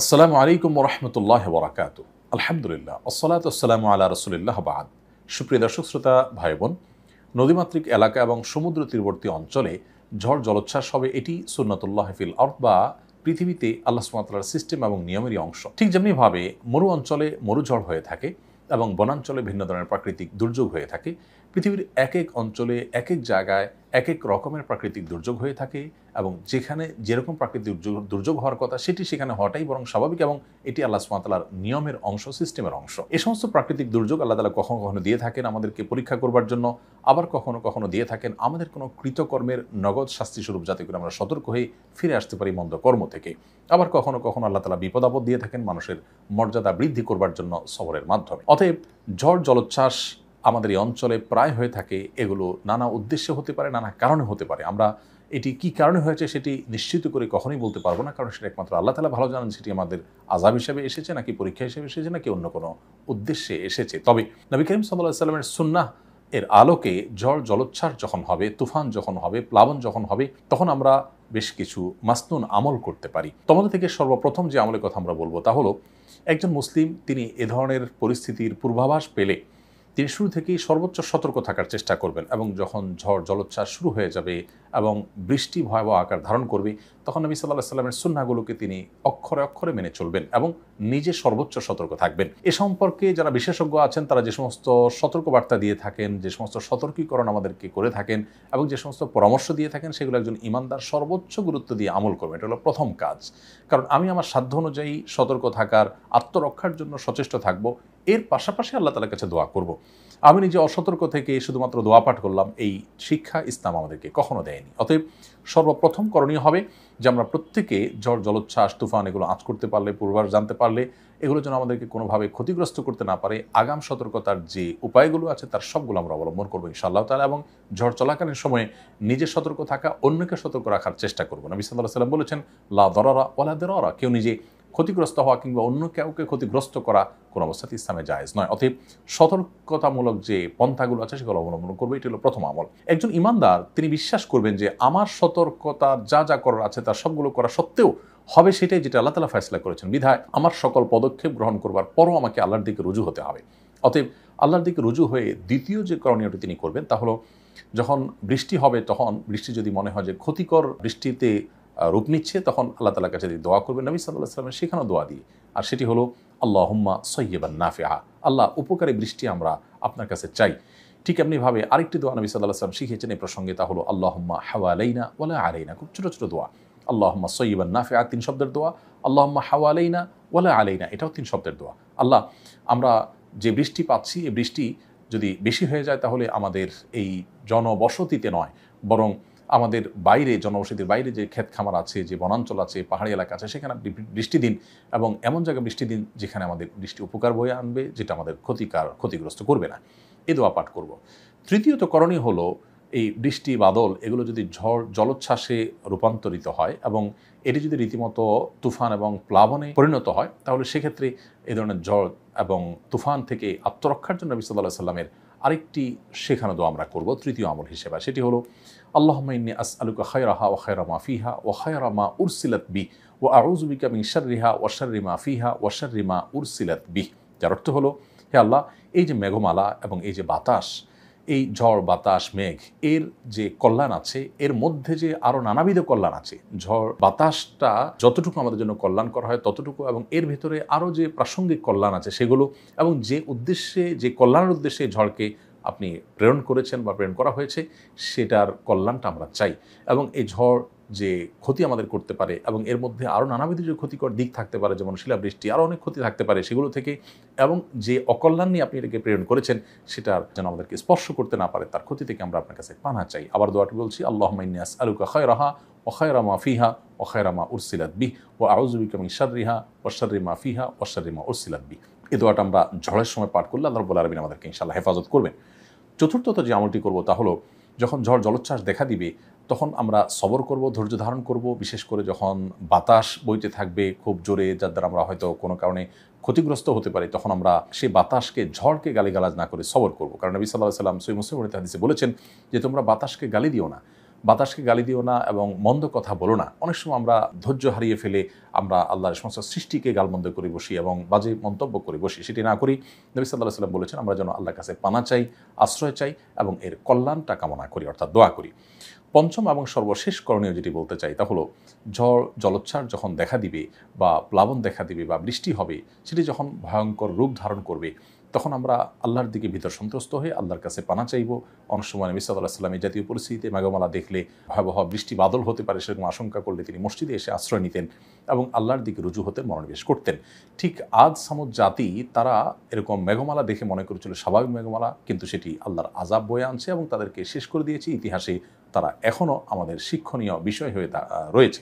আসসালামু আলাইকুম রহমতুল্লাহ বরাকাত আলহামদুলিল্লাহ আসসালাত আসসালাম আল্লাহ রসুলিল্লাহ বাদ সুপ্রিয় দর্শক শ্রোতা ভাই বোন নদীমাতৃক এলাকা এবং সমুদ্র তীরবর্তী অঞ্চলে ঝড় জলোচ্ছ্বাস হবে এটি সুন্নাতুল্লাহ ফিল অর্থ বা পৃথিবীতে আল্লাহ সুমাতার সিস্টেম এবং নিয়মেরই অংশ ঠিক যেমনিভাবে মরু অঞ্চলে মরুঝড় হয়ে থাকে এবং বনাঞ্চলে ভিন্ন ধরনের প্রাকৃতিক দুর্যোগ হয়ে থাকে পৃথিবীর এক এক অঞ্চলে এক এক জায়গায় এক এক রকমের প্রাকৃতিক দুর্যোগ হয়ে থাকে এবং যেখানে যেরকম প্রাকৃতিক দুর্যোগ হওয়ার কথা সেটি সেখানে হওয়াটাই বরং স্বাভাবিক এবং এটি আল্লাহ সুমাতালার নিয়মের অংশ সিস্টেমের অংশ এ সমস্ত প্রাকৃতিক দুর্যোগ আল্লাহ তালা কখনো কখনো দিয়ে থাকেন আমাদেরকে পরীক্ষা করবার জন্য আবার কখনো কখনো দিয়ে থাকেন আমাদের কোনো কৃতকর্মের নগদ শাস্তিস্বরূপ যাতে করে আমরা সতর্ক হয়ে ফিরে আসতে পারি মন্দ কর্ম থেকে আবার কখনো কখনো আল্লাহ তালা বিপদ আপদ দিয়ে থাকেন মানুষের মর্যাদা বৃদ্ধি করবার জন্য সবরের মাধ্যমে অতএব ঝড় জলোচ্ছ্বাস আমাদের এই অঞ্চলে প্রায় হয়ে থাকে এগুলো নানা উদ্দেশ্যে হতে পারে নানা কারণে হতে পারে আমরা এটি কি কারণে হয়েছে সেটি নিশ্চিত করে কখনই বলতে পারবো না কারণ সেটা একমাত্র আল্লাহ তালা ভালো জানেন সেটি আমাদের আজাব হিসেবে এসেছে নাকি পরীক্ষা হিসেবে এসেছে নাকি অন্য কোনো উদ্দেশ্যে এসেছে তবে নবী করিম সাল্লাহ সাল্লামের সুন্নাহ এর আলোকে ঝড় জলোচ্ছ্বাস যখন হবে তুফান যখন হবে প্লাবন যখন হবে তখন আমরা বেশ কিছু মাস্তুন আমল করতে পারি তোমাদের থেকে সর্বপ্রথম যে আমলের কথা আমরা বলবো তা হলো একজন মুসলিম তিনি এ ধরনের পরিস্থিতির পূর্বাভাস পেলে তিনি শুরু থেকেই সর্বোচ্চ সতর্ক থাকার চেষ্টা করবেন এবং যখন ঝড় জলোচ্ছ্বাস শুরু হয়ে যাবে এবং বৃষ্টি ভয়াবহ আকার ধারণ করবে তখন নবী সাল্লাহ সাল্লামের সুন্নাগুলোকে তিনি অক্ষরে অক্ষরে মেনে চলবেন এবং নিজে সর্বোচ্চ সতর্ক থাকবেন এ সম্পর্কে যারা বিশেষজ্ঞ আছেন তারা যে সমস্ত সতর্কবার্তা দিয়ে থাকেন যে সমস্ত সতর্কীকরণ আমাদেরকে করে থাকেন এবং যে সমস্ত পরামর্শ দিয়ে থাকেন সেগুলো একজন ইমানদার সর্বোচ্চ গুরুত্ব দিয়ে আমল করবেন এটা হলো প্রথম কাজ কারণ আমি আমার সাধ্য অনুযায়ী সতর্ক থাকার আত্মরক্ষার জন্য সচেষ্ট থাকবো এর পাশাপাশি আল্লাহ তালার কাছে দোয়া করব। আমি নিজে অসতর্ক থেকে শুধুমাত্র দোয়া পাঠ করলাম এই শিক্ষা ইসলাম আমাদেরকে কখনো দেয়নি অতএব সর্বপ্রথম করণীয় হবে যে আমরা প্রত্যেকে ঝড় জলোচ্ছ্বাস তুফান এগুলো আঁচ করতে পারলে পূর্বাস জানতে পারলে এগুলো যেন আমাদেরকে কোনোভাবে ক্ষতিগ্রস্ত করতে না পারে আগাম সতর্কতার যে উপায়গুলো আছে তার সবগুলো আমরা অবলম্বন করবো ইনশাআল্লাহ তালা এবং ঝড় চলাকালীন সময়ে নিজে সতর্ক থাকা অন্যকে সতর্ক রাখার চেষ্টা করবো নবী সাল্লাহ সাল্লাম বলেছেন লা দরারা ওলা দেরা কেউ নিজে ক্ষতিগ্রস্ত হওয়া কিংবা অন্য কাউকে ক্ষতিগ্রস্ত করা কোনো অবস্থাতে ইসলামে জায়েজ নয় অতএব সতর্কতামূলক যে পন্থাগুলো আছে সেগুলো অবলম্বন করবো এটি হলো প্রথম আমল একজন ইমানদার তিনি বিশ্বাস করবেন যে আমার সতর্কতার যা যা করার আছে তার সবগুলো করা সত্ত্বেও হবে সেটাই যেটা আল্লাহ তালা ফয়সলা করেছেন বিধায় আমার সকল পদক্ষেপ গ্রহণ করবার পরও আমাকে আল্লাহর দিকে রুজু হতে হবে অতএব আল্লাহর দিকে রুজু হয়ে দ্বিতীয় যে করণীয়টি তিনি করবেন তা হলো যখন বৃষ্টি হবে তখন বৃষ্টি যদি মনে হয় যে ক্ষতিকর বৃষ্টিতে রূপ নিচ্ছে তখন আল্লাহ তালার কাছে যদি দোয়া করবেন নবী সাল্লাহ সাল্লামের সেখানেও দোয়া দিয়ে আর সেটি হলো হুম্মা সৈয়বান নাফিহা আল্লাহ উপকারী বৃষ্টি আমরা আপনার কাছে চাই ঠিক এমনিভাবে আরেকটি দোয়া নবী সাল্লাহ সাল্লাম শিখিয়েছেন এই প্রসঙ্গে তা হলো না হাওয়ালাইনা ওয়ালা আলাইনা খুব ছোটো ছোটো দোয়া আল্লাহ হুম্মা সৈয়বান নাফিয়া তিন শব্দের দোয়া না হাওয়ালাইনা ওয়ালা আলাইনা এটাও তিন শব্দের দোয়া আল্লাহ আমরা যে বৃষ্টি পাচ্ছি এই বৃষ্টি যদি বেশি হয়ে যায় তাহলে আমাদের এই জনবসতিতে নয় বরং আমাদের বাইরে জনবসতির বাইরে যে ক্ষেত খামার আছে যে বনাঞ্চল আছে পাহাড়ি এলাকা আছে সেখানে আপনি বৃষ্টি দিন এবং এমন জায়গায় বৃষ্টি দিন যেখানে আমাদের বৃষ্টি উপকার বয়ে আনবে যেটা আমাদের ক্ষতিকার ক্ষতিগ্রস্ত করবে না এ দোয়া পাঠ করব তৃতীয়ত করণীয় হলো এই বৃষ্টি বাদল এগুলো যদি ঝড় জলোচ্ছ্বাসে রূপান্তরিত হয় এবং এটি যদি রীতিমতো তুফান এবং প্লাবনে পরিণত হয় তাহলে সেক্ষেত্রে এ ধরনের ঝড় এবং তুফান থেকে আত্মরক্ষার জন্য বিসাল্লাহ সাল্লামের আরেকটি শেখানো দোয়া আমরা করব তৃতীয় আমল হিসেবে সেটি হলো আল্লাহ মাইনি আস আলুকা খায়রাহা ও খায়রা ফিহা ও খায়রা মা উরসিলাত বি ও আউজুবিকা মিং শার্রিহা ও রিমা ফিহা ও শার্রি মা উরসিলাত বি যার অর্থ হলো হে আল্লাহ এই যে মেঘমালা এবং এই যে বাতাস এই ঝড় বাতাস মেঘ এর যে কল্যাণ আছে এর মধ্যে যে আরও নানাবিধ কল্যাণ আছে ঝড় বাতাসটা যতটুকু আমাদের জন্য কল্যাণ করা হয় ততটুকু এবং এর ভেতরে আরও যে প্রাসঙ্গিক কল্যাণ আছে সেগুলো এবং যে উদ্দেশ্যে যে কল্যাণের উদ্দেশ্যে ঝড়কে আপনি প্রেরণ করেছেন বা প্রেরণ করা হয়েছে সেটার কল্যাণটা আমরা চাই এবং এই ঝড় যে ক্ষতি আমাদের করতে পারে এবং এর মধ্যে আরও নানাবিধ যে ক্ষতিকর দিক থাকতে পারে যেমন শিলাবৃষ্টি আরও অনেক ক্ষতি থাকতে পারে সেগুলো থেকে এবং যে অকল্যাণ নিয়ে আপনি এটাকে প্রেরণ করেছেন সেটার যেন আমাদেরকে স্পর্শ করতে না পারে তার ক্ষতি থেকে আমরা আপনার কাছে পানা চাই আবার দোয়াটি বলছি আল্লাহ মাইনিয়াস আলুকা খয় রাহা وخير ما فيها وخير ما أرسلت به وأعوذ بك من شرها وشر ما فيها وشر ما أرسلت বি এই দোয়াটা আমরা ঝড়ের সময় পাঠ করলে আল্লাহ বলে আরবিন আমাদেরকে ইনশাল্লাহ হেফাজত করবেন চতুর্থত যে আমলটি করবো তা হলো যখন ঝড় জলোচ্ছ্বাস দেখা দিবে তখন আমরা সবর করব ধৈর্য ধারণ করব বিশেষ করে যখন বাতাস বইতে থাকবে খুব জোরে যার দ্বারা আমরা হয়তো কোনো কারণে ক্ষতিগ্রস্ত হতে পারি তখন আমরা সেই বাতাসকে ঝড়কে গালিগালাজ না করে সবর করব কারণ নবী সাল্লাহ সাল্লাম সৈম হাদিসে বলেছেন যে তোমরা বাতাসকে গালি দিও না বাতাসকে গালি দিও না এবং মন্দ কথা বলো না অনেক সময় আমরা ধৈর্য হারিয়ে ফেলে আমরা আল্লাহর সমস্ত সৃষ্টিকে গালমন্দ করে বসি এবং বাজে মন্তব্য করে বসি সেটি না করি নবী সাল্লাহ সাল্লাম বলেছেন আমরা যেন আল্লাহর কাছে পানা চাই আশ্রয় চাই এবং এর কল্যাণটা কামনা করি অর্থাৎ দোয়া করি পঞ্চম এবং সর্বশেষ করণীয় যেটি বলতে চাই তা হলো ঝড় জলোচ্ছ্বাস যখন দেখা দিবে বা প্লাবন দেখা দিবে বা বৃষ্টি হবে সেটি যখন ভয়ঙ্কর রূপ ধারণ করবে তখন আমরা আল্লাহর দিকে ভিতর সন্ত্রস্ত হয়ে আল্লাহর কাছে পানা চাইব অনেক সময় নবী সাল্লাহ জাতীয় পরিস্থিতিতে মেঘমালা দেখলে ভয়াবহ বৃষ্টি বাদল হতে পারে সেরকম আশঙ্কা করলে তিনি মসজিদে এসে আশ্রয় নিতেন এবং আল্লাহর দিকে রুজু হতে মনোনিবেশ করতেন ঠিক আজ সামুদ জাতি তারা এরকম মেঘমালা দেখে মনে করেছিল স্বাভাবিক মেঘমালা কিন্তু সেটি আল্লাহর আজাব বয়ে আনছে এবং তাদেরকে শেষ করে দিয়েছে ইতিহাসে তারা এখনও আমাদের শিক্ষণীয় বিষয় হয়ে রয়েছে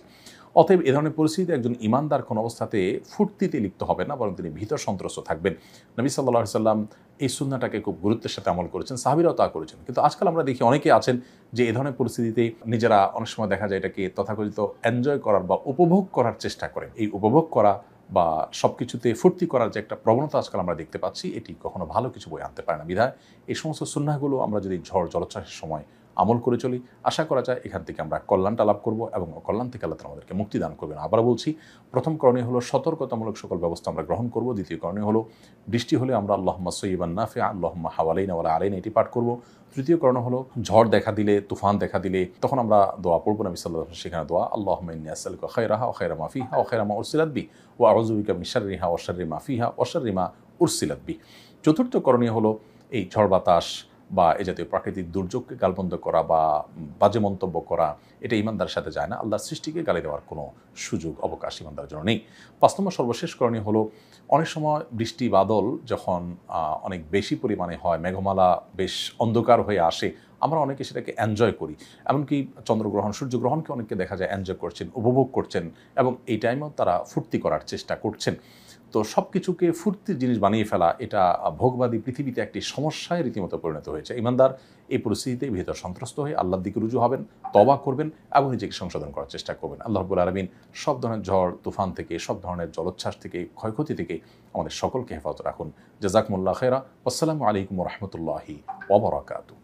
অতএব এ ধরনের পরিস্থিতিতে একজন ইমানদার কোনো অবস্থাতে ফুর্তিতে লিপ্ত হবে না বরং তিনি ভীত সন্ত্রস্ত থাকবেন নবী সাল্লাহ সাল্লাম এই সুন্নাটাকে খুব গুরুত্বের সাথে আমল করেছেন সাহাবিরাও তা করেছেন কিন্তু আজকাল আমরা দেখি অনেকে আছেন যে এ ধরনের পরিস্থিতিতে নিজেরা অনেক সময় দেখা যায় এটাকে তথাকথিত এনজয় করার বা উপভোগ করার চেষ্টা করেন এই উপভোগ করা বা সব কিছুতে ফুর্তি করার যে একটা প্রবণতা আজকাল আমরা দেখতে পাচ্ছি এটি কখনো ভালো কিছু বই আনতে পারে না বিধায় এই সমস্ত সুন্নাগুলো আমরা যদি ঝড় জলোচ্ছ্বাসের সময় আমল করে চলি আশা করা যায় এখান থেকে আমরা কল্যাণটা লাভ করব এবং অকল্যাণ থেকে আল্লাহ আমাদেরকে মুক্তি দান করবেন আবার বলছি প্রথম করণীয় হলো সতর্কতামূলক সকল ব্যবস্থা আমরা গ্রহণ করব দ্বিতীয় করণীয় হলো বৃষ্টি হলে আমরা আল্লাহ সৈবান নাফে আল্লাহম্মা হাওয়ালাইন আওয়ালা আলাইন এটি পাঠ করব তৃতীয় করণ হলো ঝড় দেখা দিলে তুফান দেখা দিলে তখন আমরা দোয়া পড়বো না মিসাল্লাহ সেখানে দোয়া আল্লাহ আসল খৈরাহা অখেরা মাফিহা অখেরা উর্সিলাদবি ও আউজুবিকা মিশারিহা অশারি মাফিহা অশারিমা উরসিলাতবি চতুর্থ করণীয় হলো এই ঝড় বাতাস বা এ জাতীয় প্রাকৃতিক দুর্যোগকে গালবন্ধ করা বা বাজে মন্তব্য করা এটা ইমানদার সাথে যায় না আল্লাহর সৃষ্টিকে গালি দেওয়ার কোনো সুযোগ অবকাশ ইমানদার জন্য নেই পাঁচ নম্বর সর্বশেষ করণীয় হলো অনেক সময় বৃষ্টি বাদল যখন অনেক বেশি পরিমাণে হয় মেঘমালা বেশ অন্ধকার হয়ে আসে আমরা অনেকে সেটাকে এনজয় করি এমনকি চন্দ্রগ্রহণ সূর্যগ্রহণকে অনেকে দেখা যায় এনজয় করছেন উপভোগ করছেন এবং এই টাইমেও তারা ফুর্তি করার চেষ্টা করছেন তো সব কিছুকে ফুর্তির জিনিস বানিয়ে ফেলা এটা ভোগবাদী পৃথিবীতে একটি সমস্যায় রীতিমতো পরিণত হয়েছে ইমানদার এই পরিস্থিতিতে ভেতর সন্ত্রস্ত হয়ে আল্লাহর দিকে রুজু হবেন তবা করবেন এবং নিজেকে সংশোধন করার চেষ্টা করবেন আল্লাহবুল আলমিন সব ধরনের ঝড় তুফান থেকে সব ধরনের জলোচ্ছ্বাস থেকে ক্ষয়ক্ষতি থেকে আমাদের সকলকে হেফাজত রাখুন জাজাকমুল্লাহ খেরা আসসালামু আলাইকুম রহমতুল্লাহি ওবরাকাতু